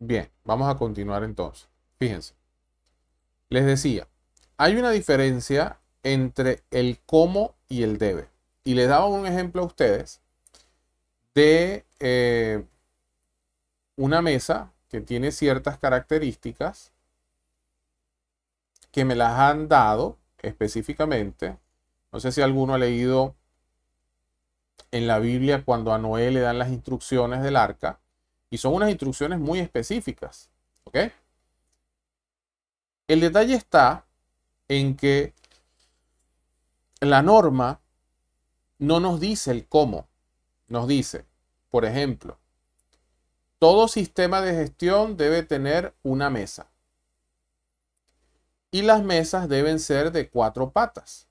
Bien, vamos a continuar entonces. Fíjense. Les decía, hay una diferencia entre el cómo y el debe. Y les daba un ejemplo a ustedes de eh, una mesa que tiene ciertas características que me las han dado específicamente. No sé si alguno ha leído en la Biblia cuando a Noé le dan las instrucciones del arca y son unas instrucciones muy específicas. ¿Ok? El detalle está en que la norma no nos dice el cómo. Nos dice, por ejemplo, todo sistema de gestión debe tener una mesa. Y las mesas deben ser de cuatro patas,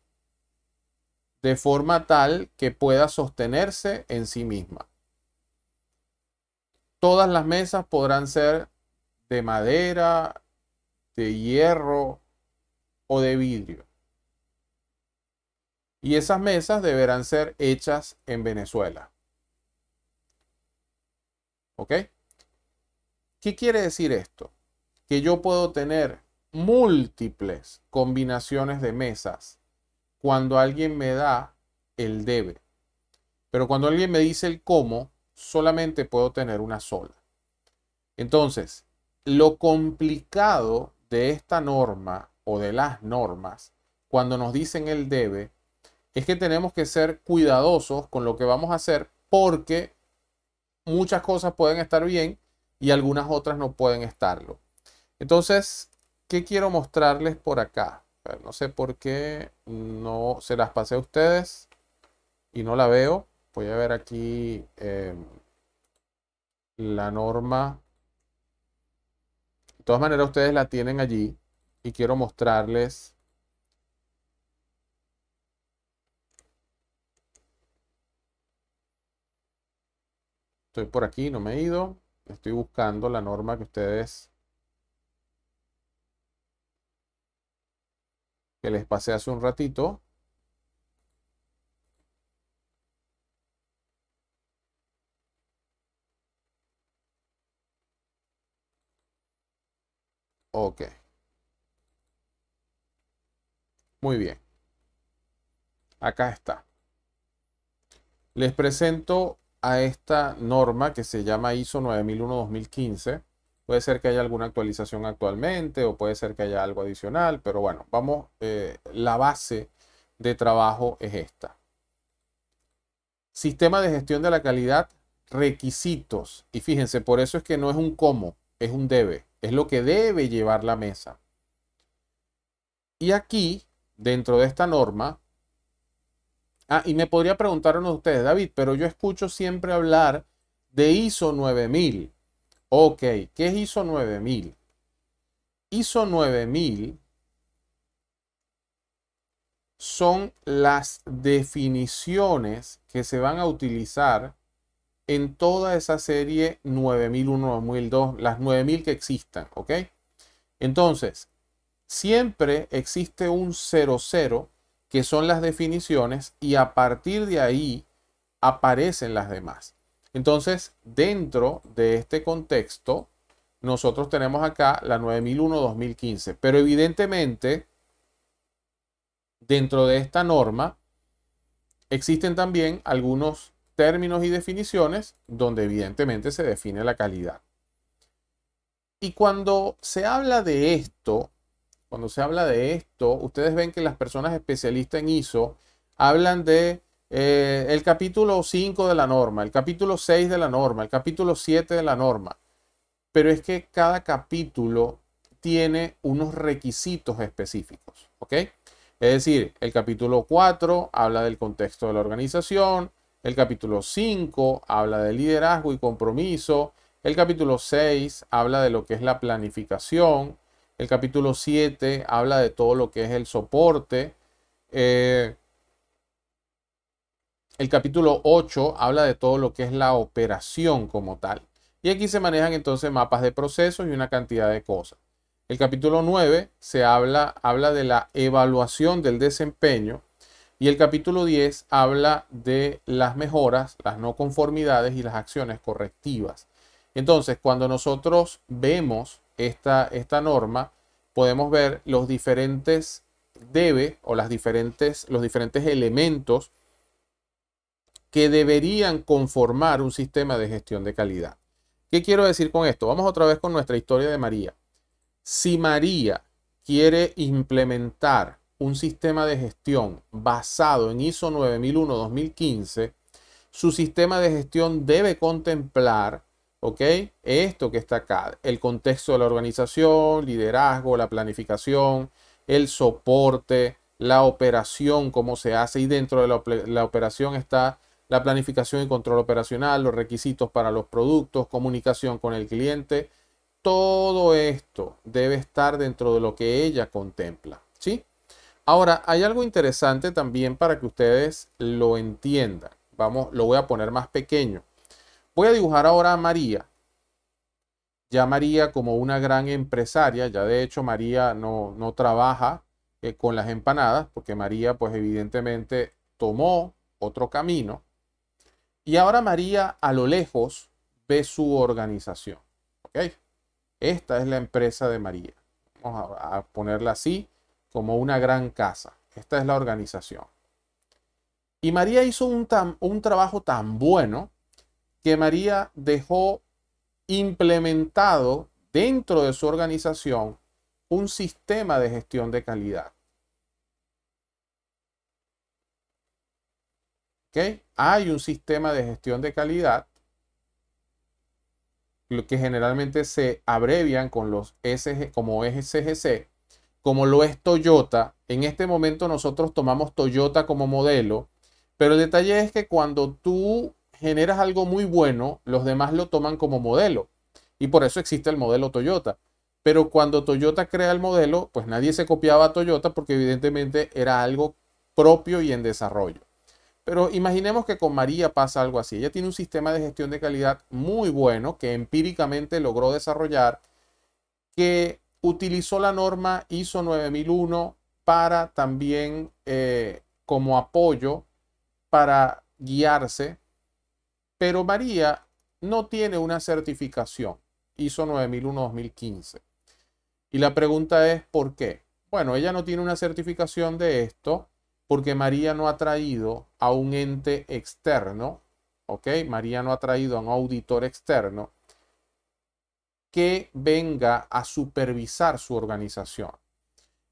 de forma tal que pueda sostenerse en sí misma. Todas las mesas podrán ser de madera, de hierro o de vidrio. Y esas mesas deberán ser hechas en Venezuela. ¿Ok? ¿Qué quiere decir esto? Que yo puedo tener múltiples combinaciones de mesas cuando alguien me da el debe. Pero cuando alguien me dice el cómo, solamente puedo tener una sola. Entonces, lo complicado de esta norma o de las normas, cuando nos dicen el debe, es que tenemos que ser cuidadosos con lo que vamos a hacer porque muchas cosas pueden estar bien y algunas otras no pueden estarlo. Entonces, ¿qué quiero mostrarles por acá? No sé por qué no se las pasé a ustedes y no la veo voy a ver aquí eh, la norma. De todas maneras, ustedes la tienen allí y quiero mostrarles. Estoy por aquí, no me he ido. Estoy buscando la norma que ustedes... Que les pasé hace un ratito. Ok. Muy bien. Acá está. Les presento a esta norma que se llama ISO 9001-2015. Puede ser que haya alguna actualización actualmente o puede ser que haya algo adicional, pero bueno, vamos, eh, la base de trabajo es esta. Sistema de gestión de la calidad, requisitos. Y fíjense, por eso es que no es un cómo, es un debe. Es lo que debe llevar la mesa. Y aquí, dentro de esta norma, ah, y me podría preguntar uno de ustedes, David, pero yo escucho siempre hablar de ISO 9000. Ok, ¿qué es ISO 9000? ISO 9000 son las definiciones que se van a utilizar en toda esa serie 9001, 9002, las 9000 que existan, ¿ok? Entonces, siempre existe un 00 que son las definiciones y a partir de ahí aparecen las demás. Entonces, dentro de este contexto, nosotros tenemos acá la 9001-2015, pero evidentemente, dentro de esta norma, existen también algunos términos y definiciones, donde evidentemente se define la calidad. Y cuando se habla de esto, cuando se habla de esto, ustedes ven que las personas especialistas en ISO hablan de eh, el capítulo 5 de la norma, el capítulo 6 de la norma, el capítulo 7 de la norma. Pero es que cada capítulo tiene unos requisitos específicos, ¿ok? Es decir, el capítulo 4 habla del contexto de la organización, el capítulo 5 habla de liderazgo y compromiso. El capítulo 6 habla de lo que es la planificación. El capítulo 7 habla de todo lo que es el soporte. Eh, el capítulo 8 habla de todo lo que es la operación como tal. Y aquí se manejan entonces mapas de procesos y una cantidad de cosas. El capítulo 9 se habla, habla de la evaluación del desempeño. Y el capítulo 10 habla de las mejoras, las no conformidades y las acciones correctivas. Entonces, cuando nosotros vemos esta, esta norma, podemos ver los diferentes debe o las diferentes, los diferentes elementos que deberían conformar un sistema de gestión de calidad. ¿Qué quiero decir con esto? Vamos otra vez con nuestra historia de María. Si María quiere implementar un sistema de gestión basado en ISO 9001-2015, su sistema de gestión debe contemplar, ¿ok? Esto que está acá, el contexto de la organización, liderazgo, la planificación, el soporte, la operación, cómo se hace, y dentro de la, la operación está la planificación y control operacional, los requisitos para los productos, comunicación con el cliente. Todo esto debe estar dentro de lo que ella contempla. Ahora, hay algo interesante también para que ustedes lo entiendan. Vamos, lo voy a poner más pequeño. Voy a dibujar ahora a María. Ya María como una gran empresaria, ya de hecho María no, trabaja eh, con las empanadas, porque María pues evidentemente tomó otro camino. Y ahora María a lo lejos ve su organización. Esta es la empresa de María. Vamos a ponerla así como una gran casa. Esta es la organización. Y María hizo un, un trabajo tan bueno que María dejó implementado dentro de su organización un sistema de gestión de calidad. ¿Okay? Hay un sistema de gestión de calidad lo que generalmente se abrevian con los como SGC, como lo es Toyota. En este momento nosotros tomamos Toyota como modelo, pero el detalle es que cuando tú generas algo muy bueno, los demás lo toman como modelo. Y por eso existe el modelo Toyota. Pero cuando Toyota crea el modelo, pues nadie se copiaba a Toyota porque evidentemente era algo propio y en desarrollo. Pero imaginemos que con María pasa algo así. Ella tiene un sistema de gestión de calidad muy bueno que empíricamente logró desarrollar, que utilizó la norma ISO 9001 para también eh, como apoyo para guiarse, pero María no tiene una certificación ISO 9001-2015. Y la pregunta es, ¿por qué? Bueno, ella no tiene una certificación de esto porque María no ha traído a un ente externo, ¿ok? María no ha traído a un auditor externo que venga a supervisar su organización.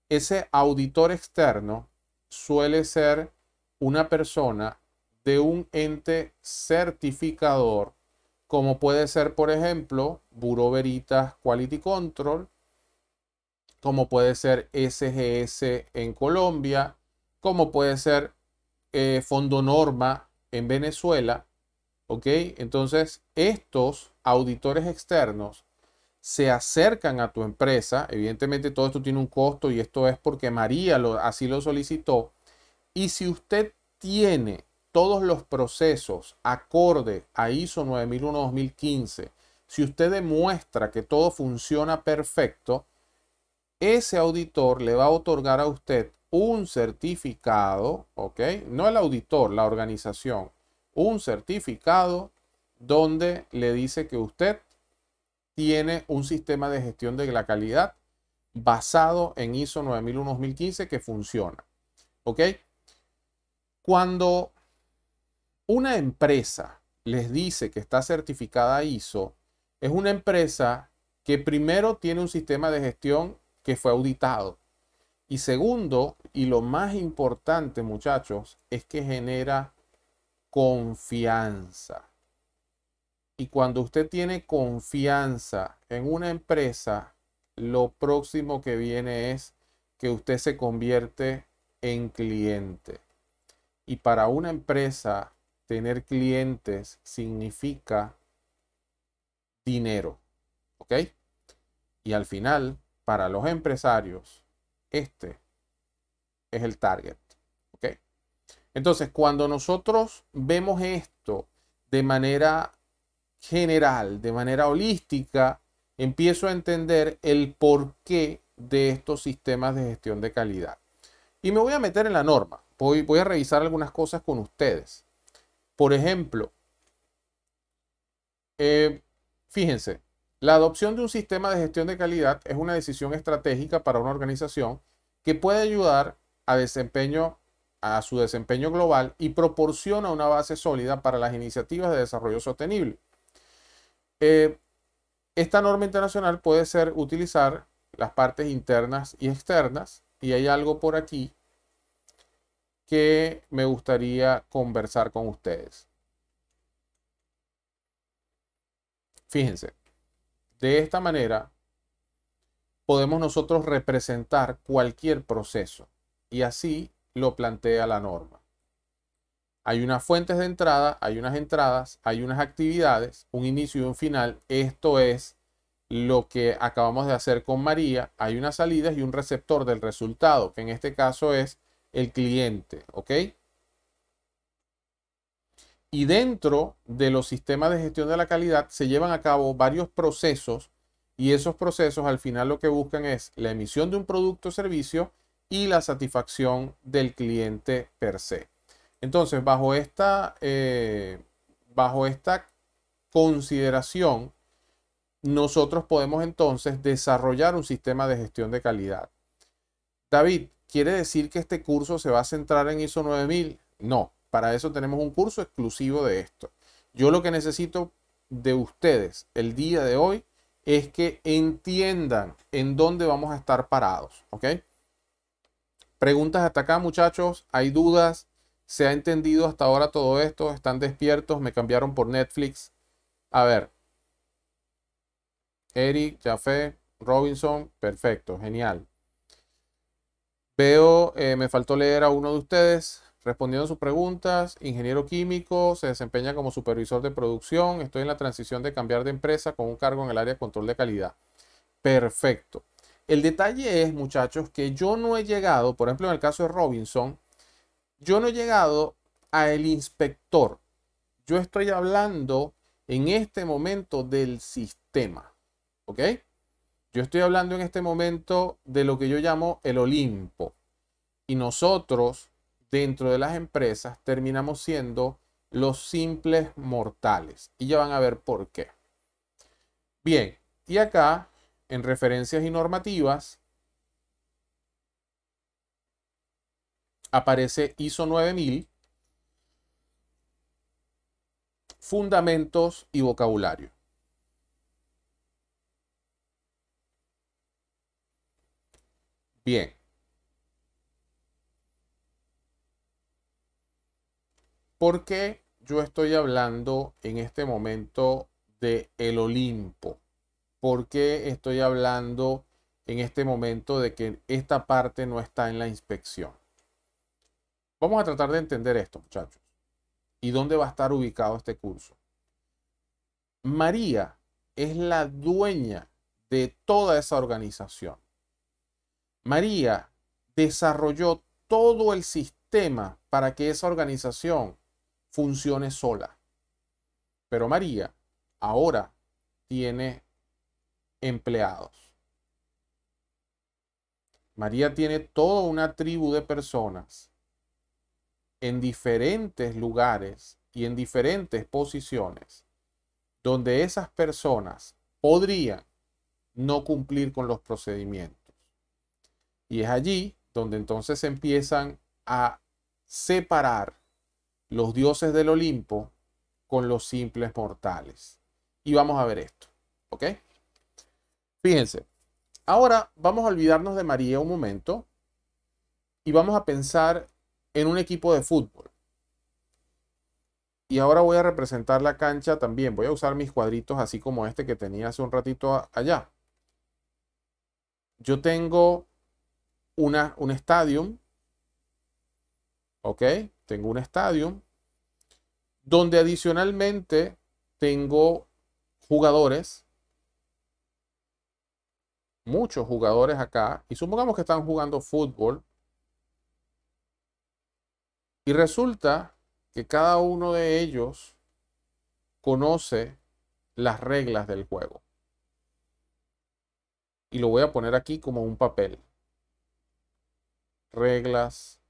Ese auditor externo suele ser una persona de un ente certificador, como puede ser, por ejemplo, Buro Veritas Quality Control, como puede ser SGS en Colombia, como puede ser eh, Fondo Norma en Venezuela. ¿Ok? Entonces, estos auditores externos se acercan a tu empresa. Evidentemente todo esto tiene un costo y esto es porque María así lo solicitó. Y si usted tiene todos los procesos acorde a ISO 9001-2015, si usted demuestra que todo funciona perfecto, ese auditor le va a otorgar a usted un certificado, ¿ok? No el auditor, la organización, un certificado donde le dice que usted tiene un sistema de gestión de la calidad basado en ISO 9001-2015 que funciona. ¿Ok? Cuando una empresa les dice que está certificada ISO, es una empresa que primero tiene un sistema de gestión que fue auditado. Y segundo, y lo más importante muchachos, es que genera confianza. Y cuando usted tiene confianza en una empresa, lo próximo que viene es que usted se convierte en cliente. Y para una empresa, tener clientes significa dinero. ¿Ok? Y al final, para los empresarios, este es el target. ¿Ok? Entonces, cuando nosotros vemos esto de manera general, de manera holística, empiezo a entender el porqué de estos sistemas de gestión de calidad. Y me voy a meter en la norma. Voy, a revisar algunas cosas con ustedes. Por ejemplo, eh, fíjense, la adopción de un sistema de gestión de calidad es una decisión estratégica para una organización que puede ayudar a, desempeño, a su desempeño global y proporciona una base sólida para las iniciativas de desarrollo sostenible. Eh, esta norma internacional puede ser utilizar las partes internas y externas y hay algo por aquí que me gustaría conversar con ustedes. Fíjense, de esta manera podemos nosotros representar cualquier proceso y así lo plantea la norma. Hay unas fuentes de entrada, hay unas entradas, hay unas actividades, un inicio y un final. Esto es lo que acabamos de hacer con María. Hay unas salidas y un receptor del resultado, que en este caso es el cliente, Y dentro de los sistemas de gestión de la calidad se llevan a cabo varios procesos y esos procesos al final lo que buscan es la emisión de un producto o servicio y la satisfacción del cliente per se. Entonces, bajo esta, eh, bajo esta consideración, nosotros podemos entonces desarrollar un sistema de gestión de calidad. David, ¿quiere decir que este curso se va a centrar en ISO 9000? No, para eso tenemos un curso exclusivo de esto. Yo lo que necesito de ustedes el día de hoy es que entiendan en dónde vamos a estar parados, ¿ok? Preguntas hasta acá, muchachos, hay dudas, ¿Se ha entendido hasta ahora todo esto? ¿Están despiertos? ¿Me cambiaron por Netflix? A ver. Eric, Jafé, Robinson, perfecto, genial. Veo, eh, me faltó leer a uno de ustedes. Respondiendo a sus preguntas, ingeniero químico, se desempeña como supervisor de producción. Estoy en la transición de cambiar de empresa con un cargo en el área de control de calidad. Perfecto. El detalle es, muchachos, que yo no he llegado, por ejemplo, en el caso de Robinson, yo no he llegado a el inspector. Yo estoy hablando en este momento del sistema. ¿Ok? Yo estoy hablando en este momento de lo que yo llamo el Olimpo. Y nosotros, dentro de las empresas, terminamos siendo los simples mortales. Y ya van a ver por qué. Bien, y acá, en referencias y normativas, aparece ISO 9000, fundamentos y vocabulario. Bien. ¿Por qué yo estoy hablando en este momento de el Olimpo? ¿Por qué estoy hablando en este momento de que esta parte no está en la inspección? Vamos a tratar de entender esto, muchachos. ¿Y dónde va a estar ubicado este curso? María es la dueña de toda esa organización. María desarrolló todo el sistema para que esa organización funcione sola. Pero María ahora tiene empleados. María tiene toda una tribu de personas en diferentes lugares y en diferentes posiciones donde esas personas podrían no cumplir con los procedimientos. Y es allí donde entonces empiezan a separar los dioses del Olimpo con los simples mortales. Y vamos a ver esto, ¿ok? Fíjense, ahora vamos a olvidarnos de María un momento y vamos a pensar en un equipo de fútbol. Y ahora voy a representar la cancha también. Voy a usar mis cuadritos así como este que tenía hace un ratito allá. Yo tengo una, un estadio. ¿Ok? Tengo un estadio. Donde adicionalmente tengo jugadores. Muchos jugadores acá. Y supongamos que están jugando fútbol y resulta que cada uno de ellos conoce las reglas del juego. Y lo voy a poner aquí como un papel. Reglas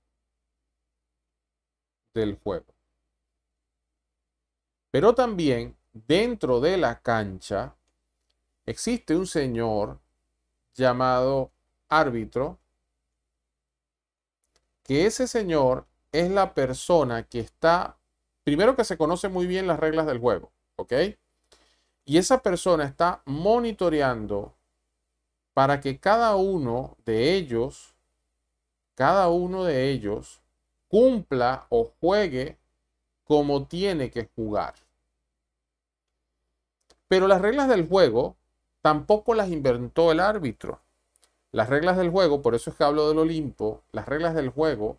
del juego. Pero también dentro de la cancha existe un señor llamado árbitro, que ese señor es la persona que está, primero que se conoce muy bien las reglas del juego, ¿ok? Y esa persona está monitoreando para que cada uno de ellos, cada uno de ellos cumpla o juegue como tiene que jugar. Pero las reglas del juego tampoco las inventó el árbitro. Las reglas del juego, por eso es que hablo del Olimpo, las reglas del juego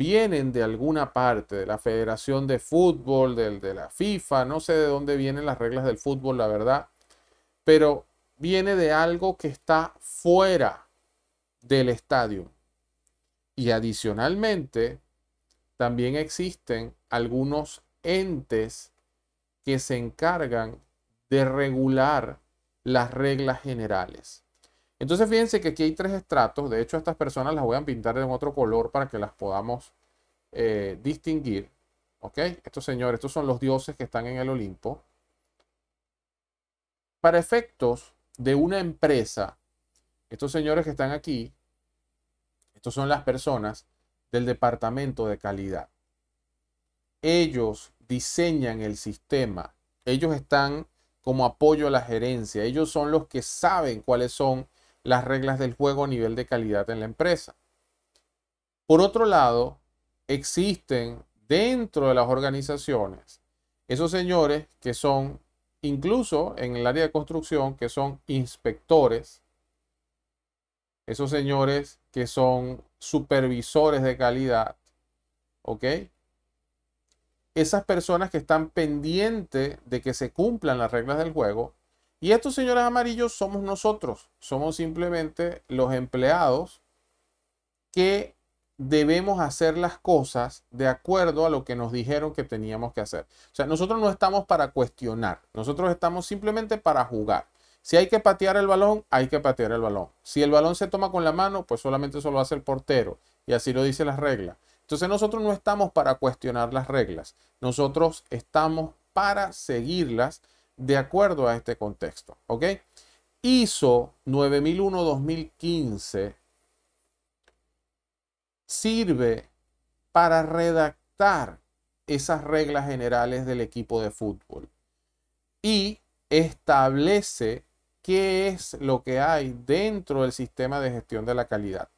vienen de alguna parte, de la Federación de Fútbol, del, de la FIFA, no sé de dónde vienen las reglas del fútbol, la verdad, pero viene de algo que está fuera del estadio. Y adicionalmente, también existen algunos entes que se encargan de regular las reglas generales. Entonces fíjense que aquí hay tres estratos. De hecho, estas personas las voy a pintar de otro color para que las podamos eh, distinguir. ¿Ok? Estos señores, estos son los dioses que están en el Olimpo. Para efectos de una empresa, estos señores que están aquí, estos son las personas del departamento de calidad. Ellos diseñan el sistema. Ellos están como apoyo a la gerencia. Ellos son los que saben cuáles son las reglas del juego a nivel de calidad en la empresa. Por otro lado, existen dentro de las organizaciones esos señores que son, incluso en el área de construcción, que son inspectores, esos señores que son supervisores de calidad, ¿ok? Esas personas que están pendientes de que se cumplan las reglas del juego y estos señores amarillos somos nosotros, somos simplemente los empleados que debemos hacer las cosas de acuerdo a lo que nos dijeron que teníamos que hacer. O sea, nosotros no estamos para cuestionar, nosotros estamos simplemente para jugar. Si hay que patear el balón, hay que patear el balón. Si el balón se toma con la mano, pues solamente eso lo hace el portero. Y así lo dice las reglas. Entonces nosotros no estamos para cuestionar las reglas. Nosotros estamos para seguirlas de acuerdo a este contexto. ¿Ok? ISO 9001-2015 sirve para redactar esas reglas generales del equipo de fútbol y establece qué es lo que hay dentro del sistema de gestión de la calidad.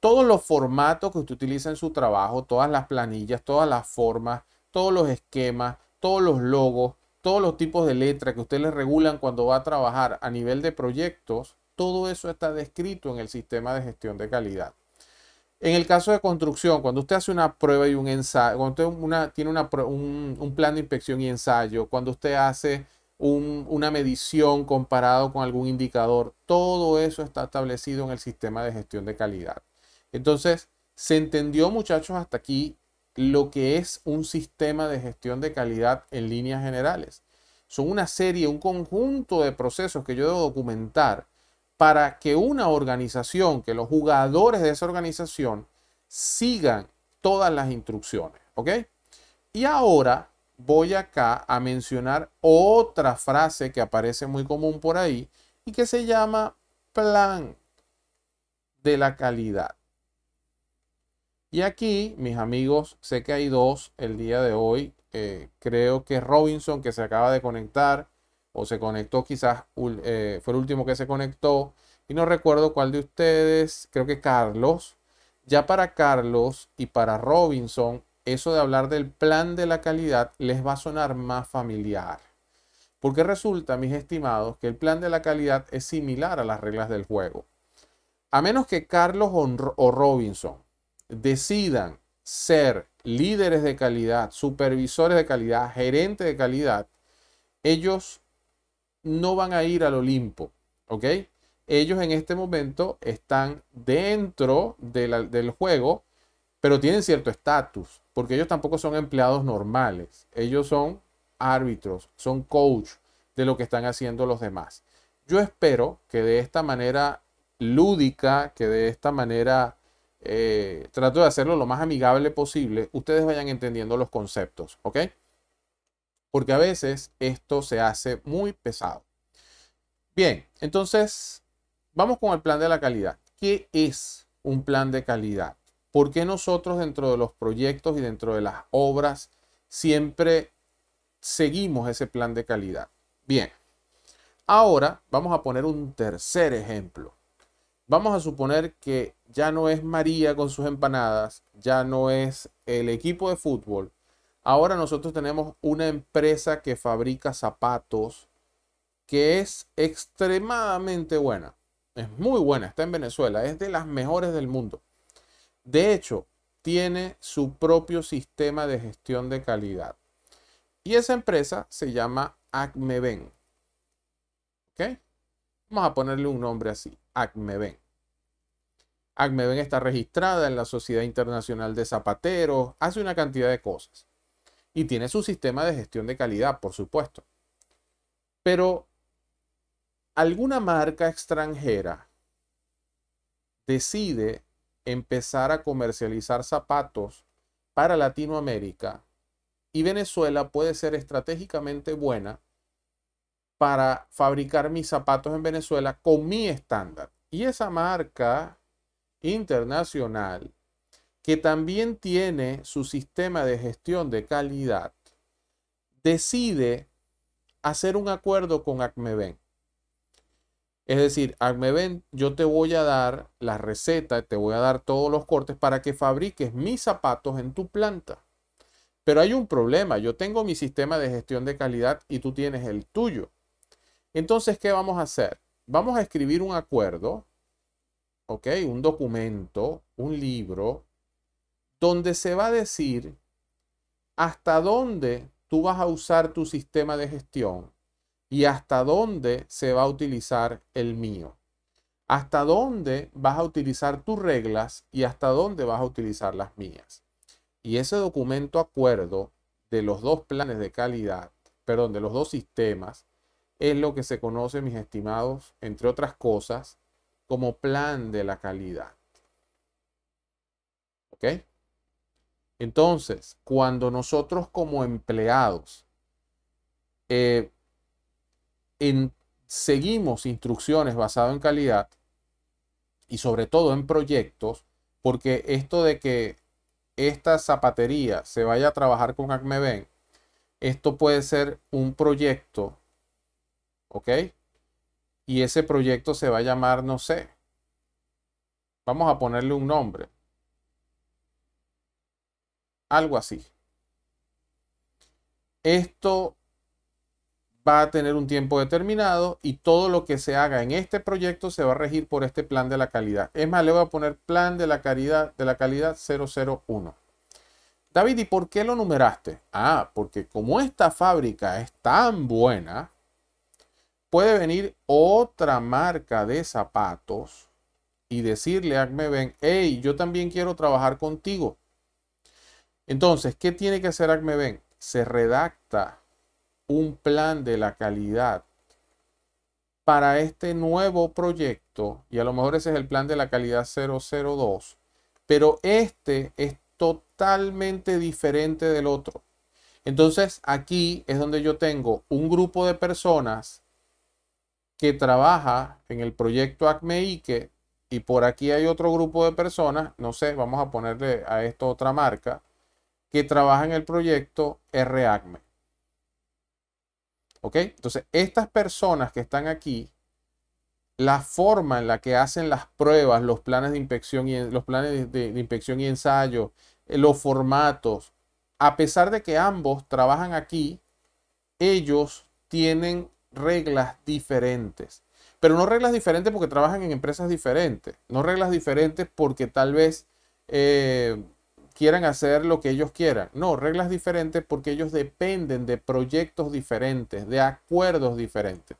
Todos los formatos que usted utiliza en su trabajo, todas las planillas, todas las formas, todos los esquemas, todos los logos, todos los tipos de letra que usted le regulan cuando va a trabajar a nivel de proyectos, todo eso está descrito en el sistema de gestión de calidad. En el caso de construcción, cuando usted hace una prueba y un ensayo, cuando usted tiene un, plan de inspección y ensayo, cuando usted hace una medición comparado con algún indicador, todo eso está establecido en el sistema de gestión de calidad. Entonces, ¿se entendió muchachos hasta aquí lo que es un sistema de gestión de calidad en líneas generales. Son una serie, un conjunto de procesos que yo debo documentar para que una organización, que los jugadores de esa organización sigan todas las instrucciones. ¿Ok? Y ahora voy acá a mencionar otra frase que aparece muy común por ahí y que se llama plan de la calidad. Y aquí, mis amigos, sé que hay dos el día de hoy. Eh, creo que Robinson, que se acaba de conectar, o se conectó quizás, eh, fue el último que se conectó. Y no recuerdo cuál de ustedes, creo que Carlos. Ya para Carlos y para Robinson, eso de hablar del plan de la calidad les va a sonar más familiar. Porque resulta, mis estimados, que el plan de la calidad es similar a las reglas del juego. A menos que Carlos o Robinson decidan ser líderes de calidad, supervisores de calidad, gerentes de calidad, ellos no van a ir al Olimpo, ¿ok? Ellos en este momento están dentro del juego, pero tienen cierto estatus, porque ellos tampoco son empleados normales, ellos son árbitros, son coach de lo que están haciendo los demás. Yo espero que de esta manera lúdica, que de esta manera eh, trato de hacerlo lo más amigable posible, ustedes vayan entendiendo los conceptos, ¿ok? Porque a veces esto se hace muy pesado. Bien, entonces vamos con el plan de la calidad. ¿Qué es un plan de calidad? ¿Por qué nosotros dentro de los proyectos y dentro de las obras siempre seguimos ese plan de calidad? Bien, ahora vamos a poner un tercer ejemplo vamos a suponer que ya no es María con sus empanadas, ya no es el equipo de fútbol. Ahora nosotros tenemos una empresa que fabrica zapatos que es extremadamente buena. Es muy buena, está en Venezuela, es de las mejores del mundo. De hecho, tiene su propio sistema de gestión de calidad. Y esa empresa se llama Acmeven. ¿Ok? Vamos a ponerle un nombre así. ACMEBEN. ACMEBEN está registrada en la Sociedad Internacional de Zapateros, hace una cantidad de cosas. Y tiene su sistema de gestión de calidad, por supuesto. Pero alguna marca extranjera decide empezar a comercializar zapatos para Latinoamérica y Venezuela puede ser estratégicamente buena para fabricar mis zapatos en Venezuela con mi estándar. Y esa marca internacional que también tiene su sistema de gestión de calidad, decide hacer un acuerdo con Acmeven. Es decir, Acmeven, yo te voy a dar la receta, te voy a dar todos los cortes para que fabriques mis zapatos en tu planta. Pero hay un problema, yo tengo mi sistema de gestión de calidad y tú tienes el tuyo. Entonces, ¿qué vamos a hacer? Vamos a escribir un acuerdo, ¿ok? Un documento, un libro, donde se va a decir hasta dónde tú vas a usar tu sistema de gestión y hasta dónde se va a utilizar el mío. Hasta dónde vas a utilizar tus reglas y hasta dónde vas a utilizar las mías. Y ese documento acuerdo de los dos planes de calidad, perdón, de los dos sistemas, es lo que se conoce, mis estimados, entre otras cosas, como plan de la calidad. ¿Ok? Entonces, cuando nosotros como empleados eh, seguimos instrucciones basadas en calidad y sobre todo en proyectos, porque esto de que esta zapatería se vaya a trabajar con ACMEBEN, esto puede ser un proyecto ¿Ok? Y ese proyecto se va a llamar, no sé, vamos a ponerle un nombre. Algo así. Esto va a tener un tiempo determinado y todo lo que se haga en este proyecto se va a regir por este plan de la calidad. Es más, le voy a poner plan de la calidad, de la calidad 001. David, ¿y por qué lo numeraste? Ah, porque como esta fábrica es tan buena, puede venir otra marca de zapatos y decirle a Ben, hey, yo también quiero trabajar contigo. Entonces, ¿qué tiene que hacer Ben? Se redacta un plan de la calidad para este nuevo proyecto, y a lo mejor ese es el plan de la calidad 002, pero este es totalmente diferente del otro. Entonces, aquí es donde yo tengo un grupo de personas que trabaja en el proyecto ACME-IKE y por aquí hay otro grupo de personas, no sé, vamos a ponerle a esto otra marca, que trabaja en el proyecto RACME. ¿Ok? Entonces, estas personas que están aquí, la forma en la que hacen las pruebas, los planes de inspección y, los planes de inspección y ensayo, eh, los formatos, a pesar de que ambos trabajan aquí, ellos tienen reglas diferentes. Pero no reglas diferentes porque trabajan en empresas diferentes. No reglas diferentes porque tal vez eh, quieran hacer lo que ellos quieran. No, reglas diferentes porque ellos dependen de proyectos diferentes, de acuerdos diferentes.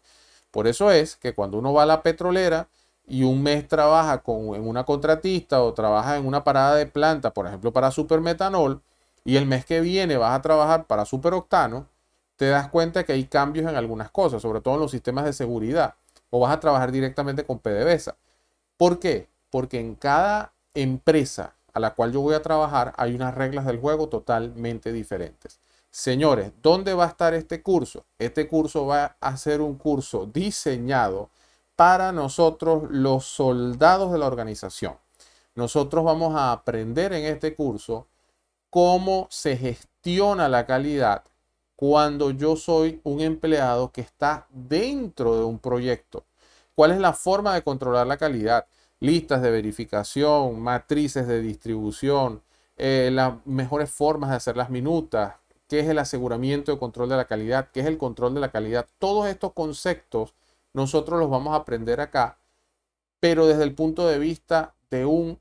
Por eso es que cuando uno va a la petrolera y un mes trabaja con, en una contratista o trabaja en una parada de planta, por ejemplo, para supermetanol, y el mes que viene vas a trabajar para superoctano, te das cuenta que hay cambios en algunas cosas, sobre todo en los sistemas de seguridad, o vas a trabajar directamente con PDVSA. ¿Por qué? Porque en cada empresa a la cual yo voy a trabajar hay unas reglas del juego totalmente diferentes. Señores, ¿dónde va a estar este curso? Este curso va a ser un curso diseñado para nosotros los soldados de la organización. Nosotros vamos a aprender en este curso cómo se gestiona la calidad cuando yo soy un empleado que está dentro de un proyecto? ¿Cuál es la forma de controlar la calidad? Listas de verificación, matrices de distribución, eh, las mejores formas de hacer las minutas, qué es el aseguramiento de control de la calidad, qué es el control de la calidad. Todos estos conceptos nosotros los vamos a aprender acá, pero desde el punto de vista de un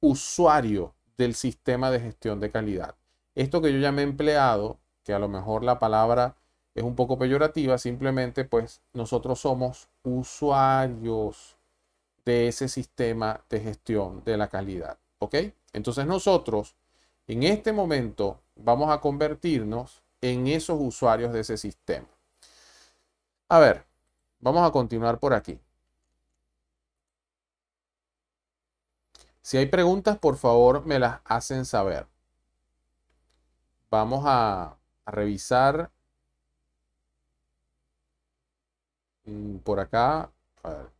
usuario del sistema de gestión de calidad. Esto que yo llamé empleado que a lo mejor la palabra es un poco peyorativa, simplemente pues nosotros somos usuarios de ese sistema de gestión de la calidad, ¿ok? Entonces nosotros en este momento vamos a convertirnos en esos usuarios de ese sistema. A ver, vamos a continuar por aquí. Si hay preguntas, por favor, me las hacen saber. Vamos a a revisar mm, por acá. A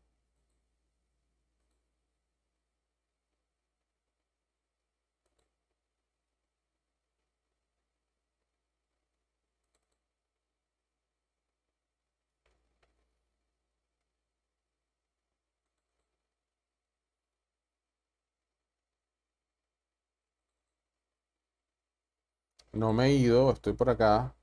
No me he ido, estoy por acá.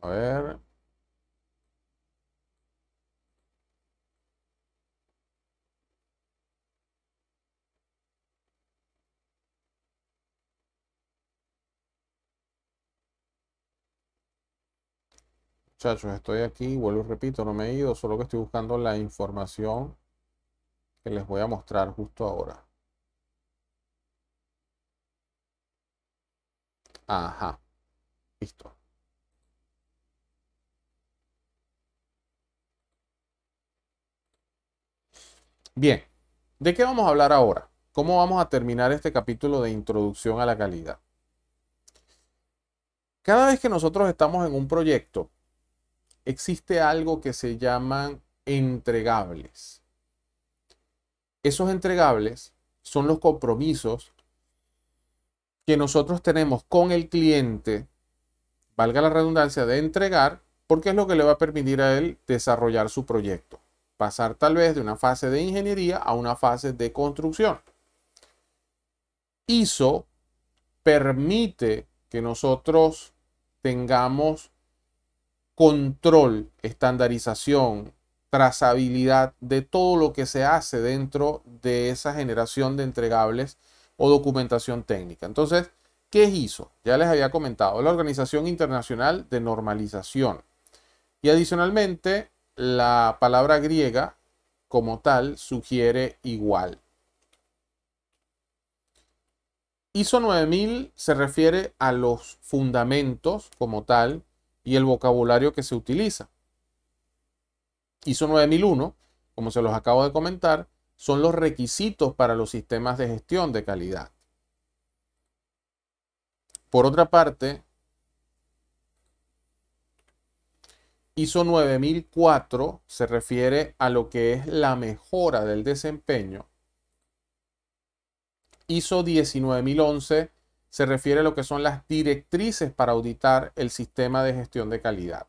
A ver. Muchachos, estoy aquí, vuelvo y repito, no me he ido, solo que estoy buscando la información que les voy a mostrar justo ahora. Ajá, listo. Bien, ¿de qué vamos a hablar ahora? ¿Cómo vamos a terminar este capítulo de introducción a la calidad? Cada vez que nosotros estamos en un proyecto, existe algo que se llaman entregables. Esos entregables son los compromisos que nosotros tenemos con el cliente, valga la redundancia, de entregar, porque es lo que le va a permitir a él desarrollar su proyecto. Pasar tal vez de una fase de ingeniería a una fase de construcción. ISO permite que nosotros tengamos control, estandarización, trazabilidad de todo lo que se hace dentro de esa generación de entregables o documentación técnica. Entonces, ¿qué es ISO? Ya les había comentado, la Organización Internacional de Normalización. Y adicionalmente, la palabra griega como tal sugiere igual. ISO 9000 se refiere a los fundamentos como tal, y el vocabulario que se utiliza. ISO 9001, como se los acabo de comentar, son los requisitos para los sistemas de gestión de calidad. Por otra parte, ISO 9004 se refiere a lo que es la mejora del desempeño. ISO 19011 se refiere a lo que son las directrices para auditar el sistema de gestión de calidad.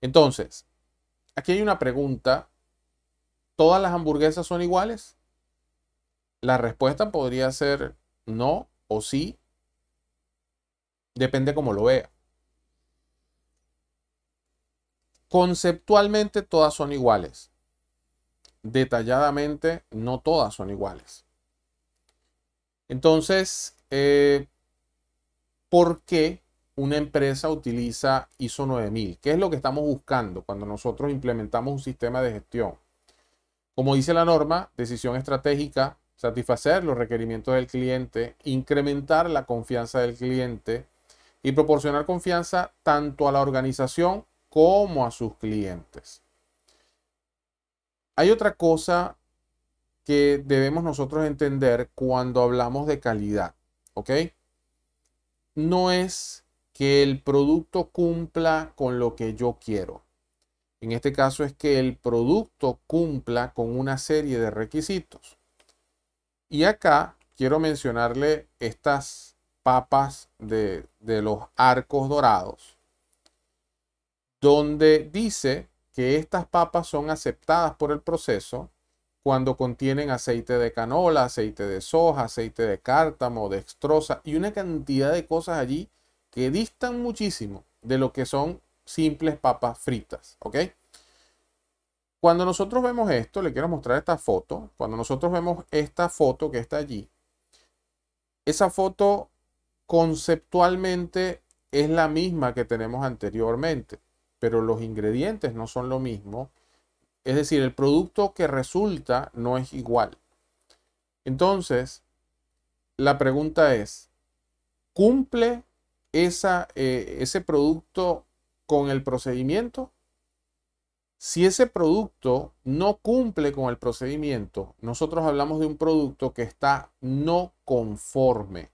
Entonces, aquí hay una pregunta. ¿Todas las hamburguesas son iguales? La respuesta podría ser no o sí. Depende cómo lo vea. Conceptualmente todas son iguales. Detalladamente no todas son iguales. Entonces, eh, por qué una empresa utiliza ISO 9000. ¿Qué es lo que estamos buscando cuando nosotros implementamos un sistema de gestión? Como dice la norma, decisión estratégica, satisfacer los requerimientos del cliente, incrementar la confianza del cliente y proporcionar confianza tanto a la organización como a sus clientes. Hay otra cosa que debemos nosotros entender cuando hablamos de calidad, ¿ok? no es que el producto cumpla con lo que yo quiero. En este caso es que el producto cumpla con una serie de requisitos. Y acá quiero mencionarle estas papas de, los arcos dorados, donde dice que estas papas son aceptadas por el proceso cuando contienen aceite de canola, aceite de soja, aceite de cártamo, dextrosa y una cantidad de cosas allí que distan muchísimo de lo que son simples papas fritas, ¿ok? Cuando nosotros vemos esto, le quiero mostrar esta foto, cuando nosotros vemos esta foto que está allí, esa foto conceptualmente es la misma que tenemos anteriormente, pero los ingredientes no son lo mismo, es decir, el producto que resulta no es igual. Entonces, la pregunta es, ¿cumple eh, ese producto con el procedimiento? Si ese producto no cumple con el procedimiento, nosotros hablamos de un producto que está no conforme.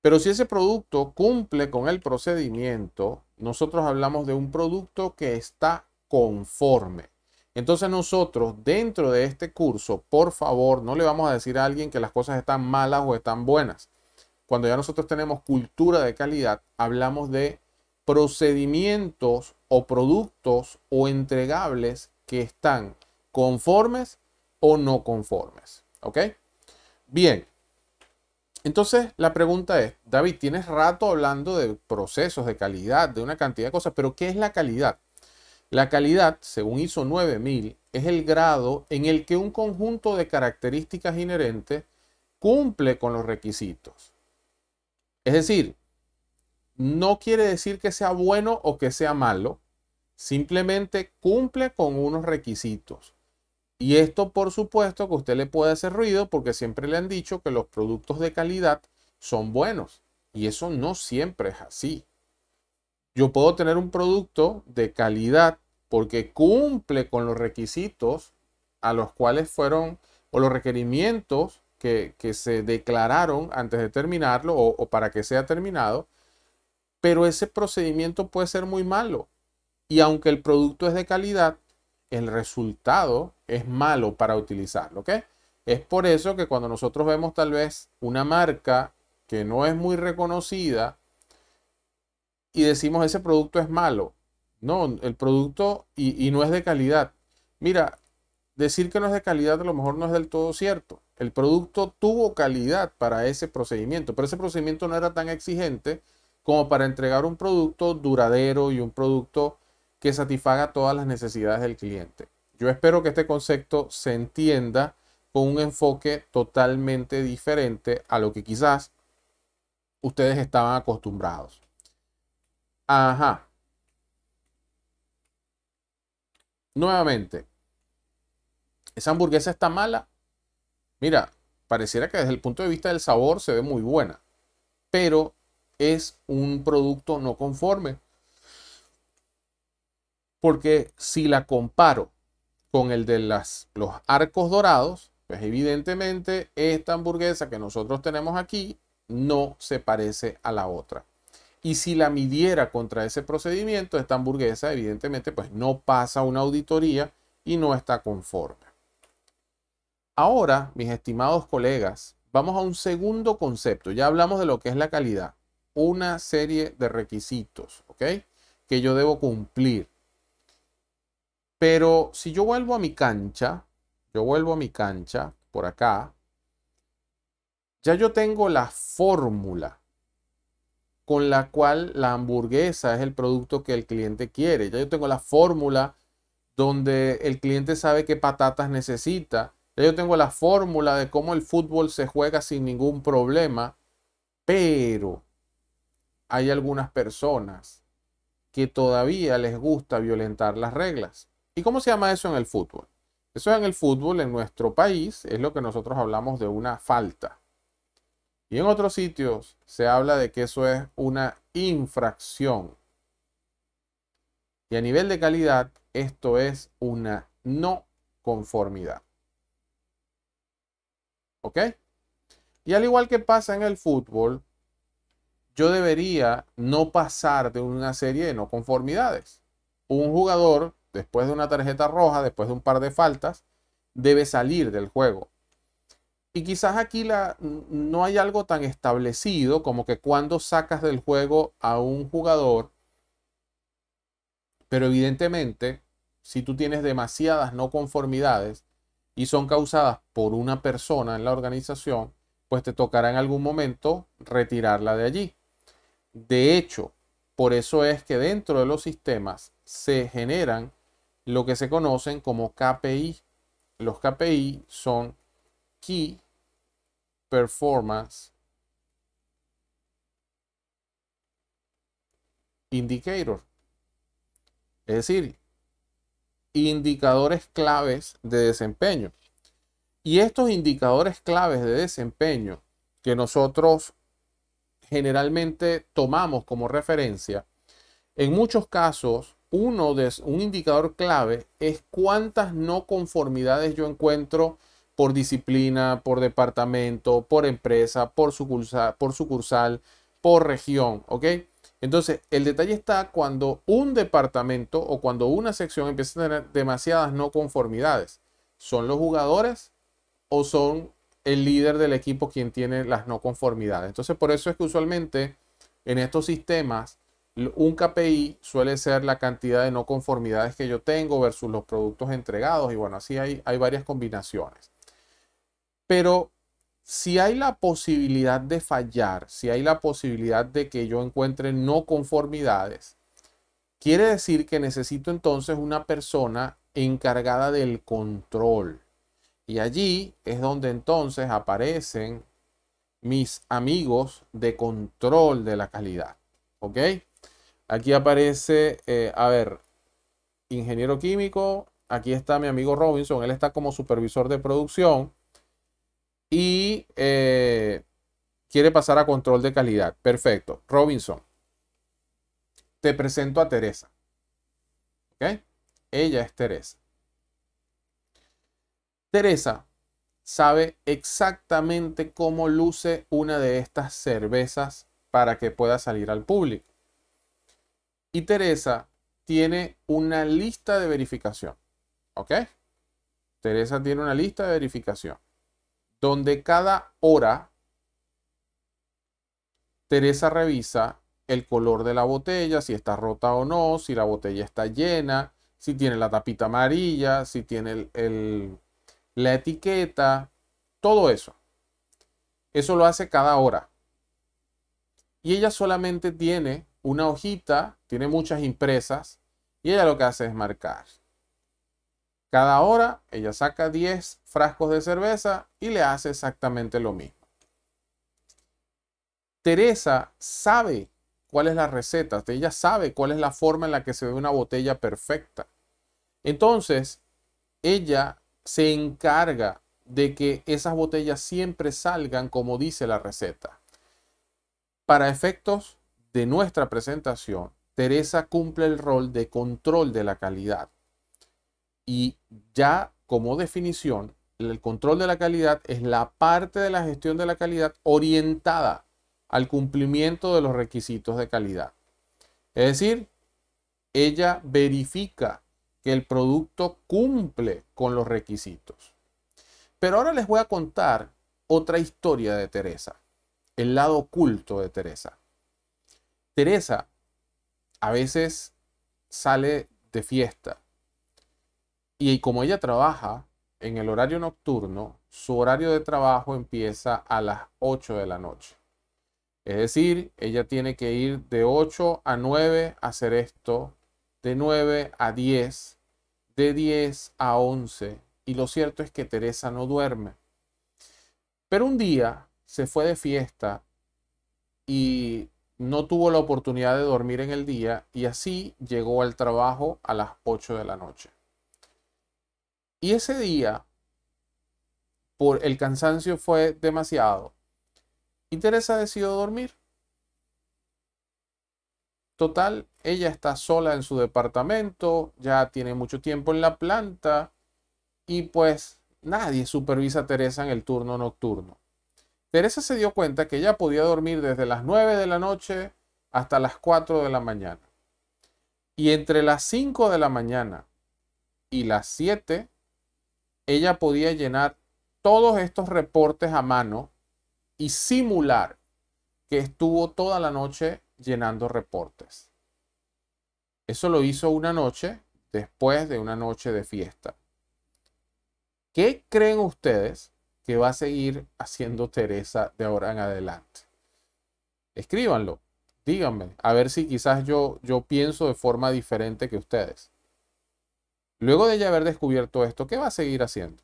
Pero si ese producto cumple con el procedimiento, nosotros hablamos de un producto que está conforme. Entonces nosotros dentro de este curso, por favor, no le vamos a decir a alguien que las cosas están malas o están buenas. Cuando ya nosotros tenemos cultura de calidad, hablamos de procedimientos o productos o entregables que están conformes o no conformes. ¿Ok? Bien. Entonces la pregunta es, David, tienes rato hablando de procesos, de calidad, de una cantidad de cosas, pero ¿qué es la calidad? La calidad, según ISO 9000, es el grado en el que un conjunto de características inherentes cumple con los requisitos. Es decir, no quiere decir que sea bueno o que sea malo, simplemente cumple con unos requisitos. Y esto, por supuesto, que usted le puede hacer ruido porque siempre le han dicho que los productos de calidad son buenos. Y eso no siempre es así. Yo puedo tener un producto de calidad porque cumple con los requisitos a los cuales fueron, o los requerimientos que, se declararon antes de terminarlo o, para que sea terminado, pero ese procedimiento puede ser muy malo. Y aunque el producto es de calidad, el resultado es malo para utilizarlo, ¿ok? Es por eso que cuando nosotros vemos tal vez una marca que no es muy reconocida y decimos ese producto es malo, no, el producto y, no es de calidad. Mira, decir que no es de calidad a lo mejor no es del todo cierto. El producto tuvo calidad para ese procedimiento, pero ese procedimiento no era tan exigente como para entregar un producto duradero y un producto que satisfaga todas las necesidades del cliente. Yo espero que este concepto se entienda con un enfoque totalmente diferente a lo que quizás ustedes estaban acostumbrados. Ajá, Nuevamente, esa hamburguesa está mala. Mira, pareciera que desde el punto de vista del sabor se ve muy buena, pero es un producto no conforme. Porque si la comparo con el de las, los arcos dorados, pues evidentemente esta hamburguesa que nosotros tenemos aquí no se parece a la otra. Y si la midiera contra ese procedimiento, esta hamburguesa evidentemente pues no pasa una auditoría y no está conforme. Ahora, mis estimados colegas, vamos a un segundo concepto. Ya hablamos de lo que es la calidad. Una serie de requisitos, ¿ok? Que yo debo cumplir. Pero si yo vuelvo a mi cancha, yo vuelvo a mi cancha por acá, ya yo tengo la fórmula con la cual la hamburguesa es el producto que el cliente quiere. Ya yo tengo la fórmula donde el cliente sabe qué patatas necesita. Ya yo tengo la fórmula de cómo el fútbol se juega sin ningún problema. Pero hay algunas personas que todavía les gusta violentar las reglas. ¿Y cómo se llama eso en el fútbol? Eso en el fútbol, en nuestro país, es lo que nosotros hablamos de una falta. Y en otros sitios se habla de que eso es una infracción. Y a nivel de calidad, esto es una no conformidad. ¿Ok? Y al igual que pasa en el fútbol, yo debería no pasar de una serie de no conformidades. Un jugador, después de una tarjeta roja, después de un par de faltas, debe salir del juego. Y quizás aquí la, no hay algo tan establecido como que cuando sacas del juego a un jugador, pero evidentemente, si tú tienes demasiadas no conformidades y son causadas por una persona en la organización, pues te tocará en algún momento retirarla de allí. De hecho, por eso es que dentro de los sistemas se generan lo que se conocen como KPI. Los KPI son Key performance indicator. Es decir, indicadores claves de desempeño. Y estos indicadores claves de desempeño que nosotros generalmente tomamos como referencia, en muchos casos, uno de, un indicador clave es cuántas no conformidades yo encuentro por disciplina, por departamento, por empresa, por sucursal, por, sucursal, por región, ¿ok? Entonces, el detalle está cuando un departamento o cuando una sección empieza a tener demasiadas no conformidades. ¿Son los jugadores o son el líder del equipo quien tiene las no conformidades? Entonces, por eso es que usualmente en estos sistemas un KPI suele ser la cantidad de no conformidades que yo tengo versus los productos entregados y bueno, así hay, hay varias combinaciones. Pero si hay la posibilidad de fallar, si hay la posibilidad de que yo encuentre no conformidades, quiere decir que necesito entonces una persona encargada del control. Y allí es donde entonces aparecen mis amigos de control de la calidad. ¿Ok? Aquí aparece, eh, a ver, ingeniero químico. Aquí está mi amigo Robinson. Él está como supervisor de producción y eh, quiere pasar a control de calidad. Perfecto. Robinson, te presento a Teresa. ¿Ok? Ella es Teresa. Teresa sabe exactamente cómo luce una de estas cervezas para que pueda salir al público. Y Teresa tiene una lista de verificación. ¿Ok? Teresa tiene una lista de verificación donde cada hora Teresa revisa el color de la botella, si está rota o no, si la botella está llena, si tiene la tapita amarilla, si tiene la etiqueta, todo eso. Eso lo hace cada hora. Y ella solamente tiene una hojita, tiene muchas impresas, y ella lo que hace es marcar. Cada hora ella saca 10 frascos de cerveza y le hace exactamente lo mismo. Teresa sabe cuál es la receta, ella sabe cuál es la forma en la que se ve una botella perfecta. Entonces, ella se encarga de que esas botellas siempre salgan como dice la receta. Para efectos de nuestra presentación, Teresa cumple el rol de control de la calidad. Y ya como definición, el control de la calidad es la parte de la gestión de la calidad orientada al cumplimiento de los requisitos de calidad. Es decir, ella verifica que el producto cumple con los requisitos. Pero ahora les voy a contar otra historia de Teresa, el lado oculto de Teresa. Teresa a veces sale de fiesta y como ella trabaja en el horario nocturno, su horario de trabajo empieza a las 8 de la noche. Es decir, ella tiene que ir de 8 a 9 a hacer esto, de 9 a 10, de 10 a 11. Y lo cierto es que Teresa no duerme. Pero un día se fue de fiesta y no tuvo la oportunidad de dormir en el día y así llegó al trabajo a las 8 de la noche. Y ese día, por el cansancio fue demasiado, y Teresa decidió dormir. Total, ella está sola en su departamento, ya tiene mucho tiempo en la planta, y pues nadie supervisa a Teresa en el turno nocturno. Teresa se dio cuenta que ella podía dormir desde las 9 de la noche hasta las 4 de la mañana. Y entre las 5 de la mañana y las 7 ella podía llenar todos estos reportes a mano y simular que estuvo toda la noche llenando reportes. Eso lo hizo una noche después de una noche de fiesta. ¿Qué creen ustedes que va a seguir haciendo Teresa de ahora en adelante? Escríbanlo, díganme, a ver si quizás yo, yo pienso de forma diferente que ustedes. Luego de ya haber descubierto esto, ¿qué va a seguir haciendo?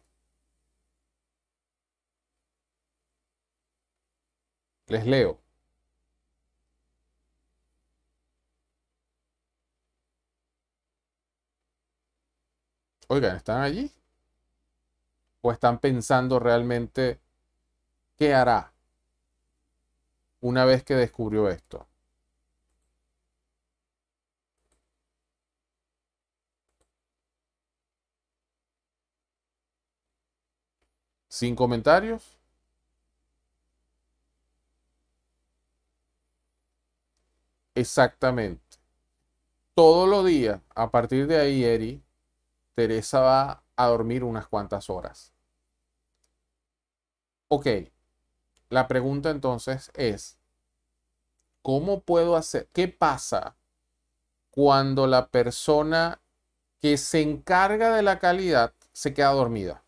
Les leo. Oigan, ¿están allí? ¿O están pensando realmente qué hará una vez que descubrió esto? Sin comentarios. Exactamente. Todos los días, a partir de ahí, Eri, Teresa va a dormir unas cuantas horas. Ok, la pregunta entonces es, ¿cómo puedo hacer? ¿Qué pasa cuando la persona que se encarga de la calidad se queda dormida?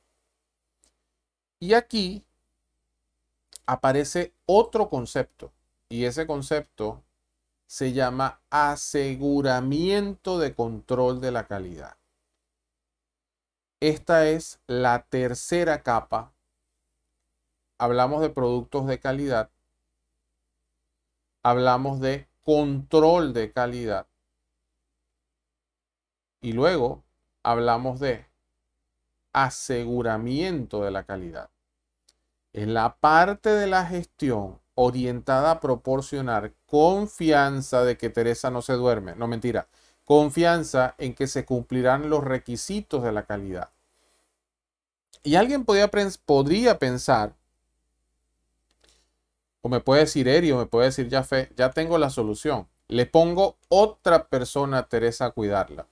Y aquí aparece otro concepto y ese concepto se llama aseguramiento de control de la calidad. Esta es la tercera capa. Hablamos de productos de calidad. Hablamos de control de calidad. Y luego hablamos de aseguramiento de la calidad. en la parte de la gestión orientada a proporcionar confianza de que Teresa no se duerme. No mentira, confianza en que se cumplirán los requisitos de la calidad. Y alguien podría pensar, o me puede decir Eri, o me puede decir ya fe, ya tengo la solución. Le pongo otra persona a Teresa a cuidarla.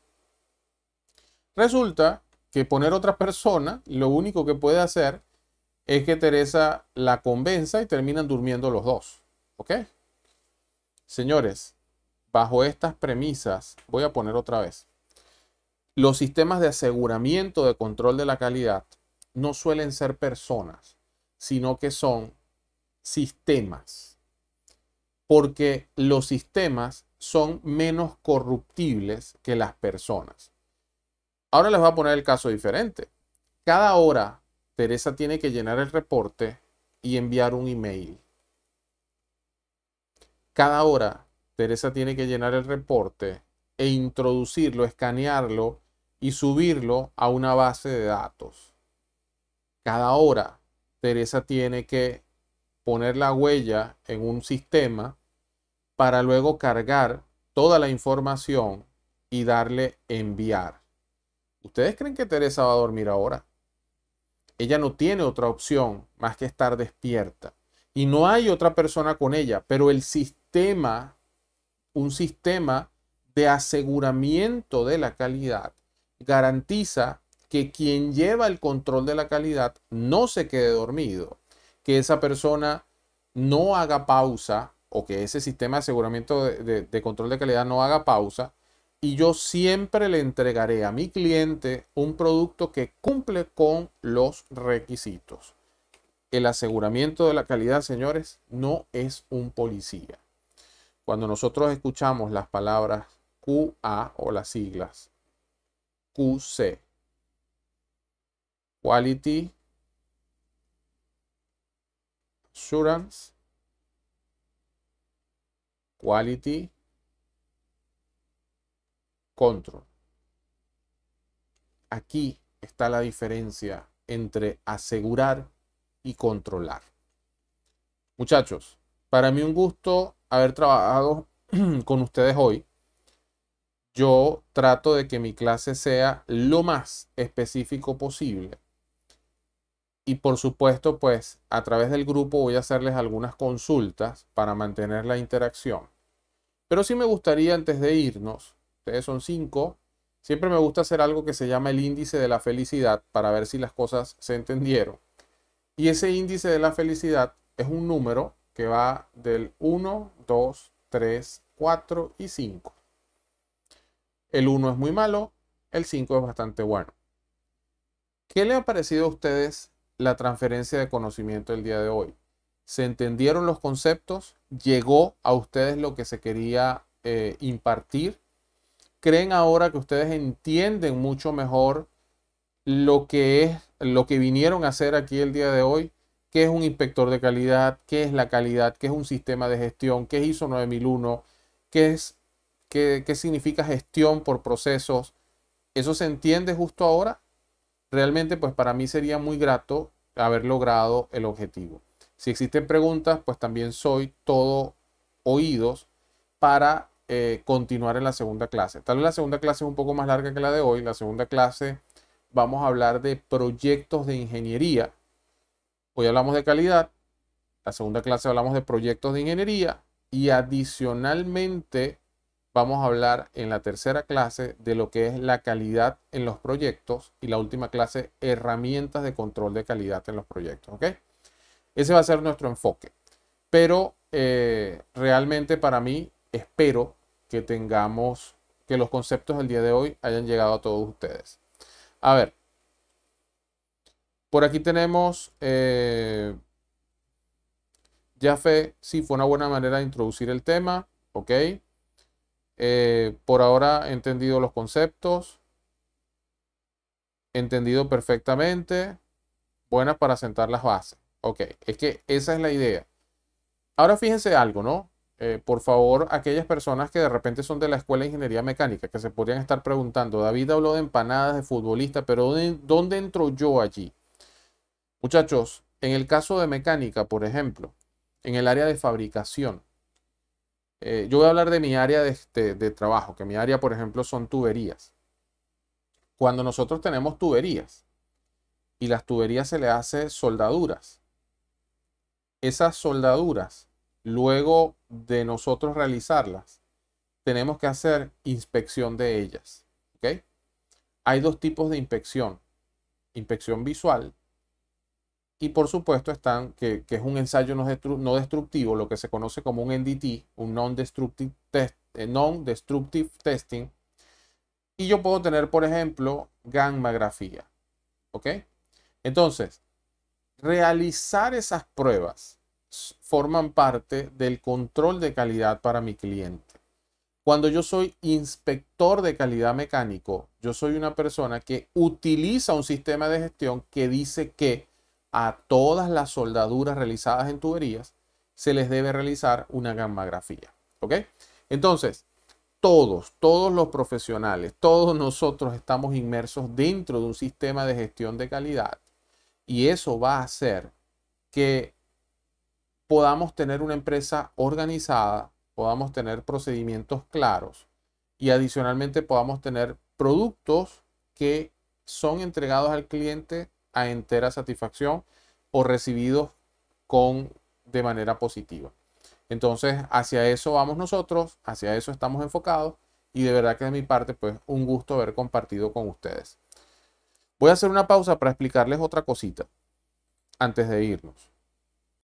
Resulta que poner otra persona, lo único que puede hacer es que Teresa la convenza y terminan durmiendo los dos. ¿Ok? Señores, bajo estas premisas, voy a poner otra vez, los sistemas de aseguramiento de control de la calidad no suelen ser personas, sino que son sistemas. Porque los sistemas son menos corruptibles que las personas. Ahora les voy a poner el caso diferente. Cada hora, Teresa tiene que llenar el reporte y enviar un email. Cada hora, Teresa tiene que llenar el reporte e introducirlo, escanearlo y subirlo a una base de datos. Cada hora, Teresa tiene que poner la huella en un sistema para luego cargar toda la información y darle enviar. ¿Ustedes creen que Teresa va a dormir ahora? Ella no tiene otra opción más que estar despierta. Y no hay otra persona con ella, pero el sistema, un sistema de aseguramiento de la calidad, garantiza que quien lleva el control de la calidad no se quede dormido, que esa persona no haga pausa o que ese sistema de aseguramiento de, control de calidad no haga pausa y yo siempre le entregaré a mi cliente un producto que cumple con los requisitos. El aseguramiento de la calidad, señores, no es un policía. Cuando nosotros escuchamos las palabras QA o las siglas QC, Quality Assurance, Quality control. Aquí está la diferencia entre asegurar y controlar. Muchachos, para mí un gusto haber trabajado con ustedes hoy. Yo trato de que mi clase sea lo más específico posible. Y por supuesto, pues a través del grupo voy a hacerles algunas consultas para mantener la interacción. Pero sí me gustaría antes de irnos son cinco. Siempre me gusta hacer algo que se llama el índice de la felicidad para ver si las cosas se entendieron. Y ese índice de la felicidad es un número que va del 1, 2, 3, 4 y 5. El 1 es muy malo, el 5 es bastante bueno. ¿Qué le ha parecido a ustedes la transferencia de conocimiento del día de hoy? ¿Se entendieron los conceptos? ¿Llegó a ustedes lo que se quería eh, impartir? creen ahora que ustedes entienden mucho mejor lo que es, lo que vinieron a hacer aquí el día de hoy, qué es un inspector de calidad, qué es la calidad, qué es un sistema de gestión, qué es ISO 9001, qué es qué, qué significa gestión por procesos. ¿Eso se entiende justo ahora? Realmente, pues para mí sería muy grato haber logrado el objetivo. Si existen preguntas, pues también soy todo oídos para eh, continuar en la segunda clase. Tal vez la segunda clase es un poco más larga que la de hoy. La segunda clase vamos a hablar de proyectos de ingeniería. Hoy hablamos de calidad. La segunda clase hablamos de proyectos de ingeniería. Y adicionalmente vamos a hablar en la tercera clase de lo que es la calidad en los proyectos. Y la última clase, herramientas de control de calidad en los proyectos. ¿ok? Ese va a ser nuestro enfoque. Pero eh, realmente para mí, espero que tengamos, que los conceptos del día de hoy hayan llegado a todos ustedes. A ver, por aquí tenemos, eh, Ya fe sí, fue una buena manera de introducir el tema, ok. Eh, por ahora he entendido los conceptos, entendido perfectamente, buenas para sentar las bases. Ok, es que esa es la idea. Ahora fíjense algo, ¿no? Eh, por favor, aquellas personas que de repente son de la Escuela de Ingeniería Mecánica, que se podrían estar preguntando, David habló de empanadas, de futbolista, pero ¿dónde, dónde entro yo allí? Muchachos, en el caso de mecánica, por ejemplo, en el área de fabricación, eh, yo voy a hablar de mi área de, este, de trabajo, que mi área, por ejemplo, son tuberías. Cuando nosotros tenemos tuberías y las tuberías se le hace soldaduras, esas soldaduras luego de nosotros realizarlas, tenemos que hacer inspección de ellas. Hay dos tipos de inspección. Inspección visual y por supuesto están, que, que es un ensayo no, destructivo, lo que se conoce como un NDT, un eh, Non-Destructive Testing. Y yo puedo tener, por ejemplo, gammagrafía. ¿Ok? Entonces, realizar esas pruebas forman parte del control de calidad para mi cliente. Cuando yo soy inspector de calidad mecánico, yo soy una persona que utiliza un sistema de gestión que dice que a todas las soldaduras realizadas en tuberías se les debe realizar una gammagrafía. ¿Ok? Entonces, todos, todos los profesionales, todos nosotros estamos inmersos dentro de un sistema de gestión de calidad y eso va a hacer que podamos tener una empresa organizada, podamos tener procedimientos claros y adicionalmente podamos tener productos que son entregados al cliente a entera satisfacción o recibidos con de manera positiva. Entonces, hacia eso vamos nosotros, hacia eso estamos enfocados y de verdad que de mi parte, pues un gusto haber compartido con ustedes. Voy a hacer una pausa para explicarles otra cosita antes de irnos.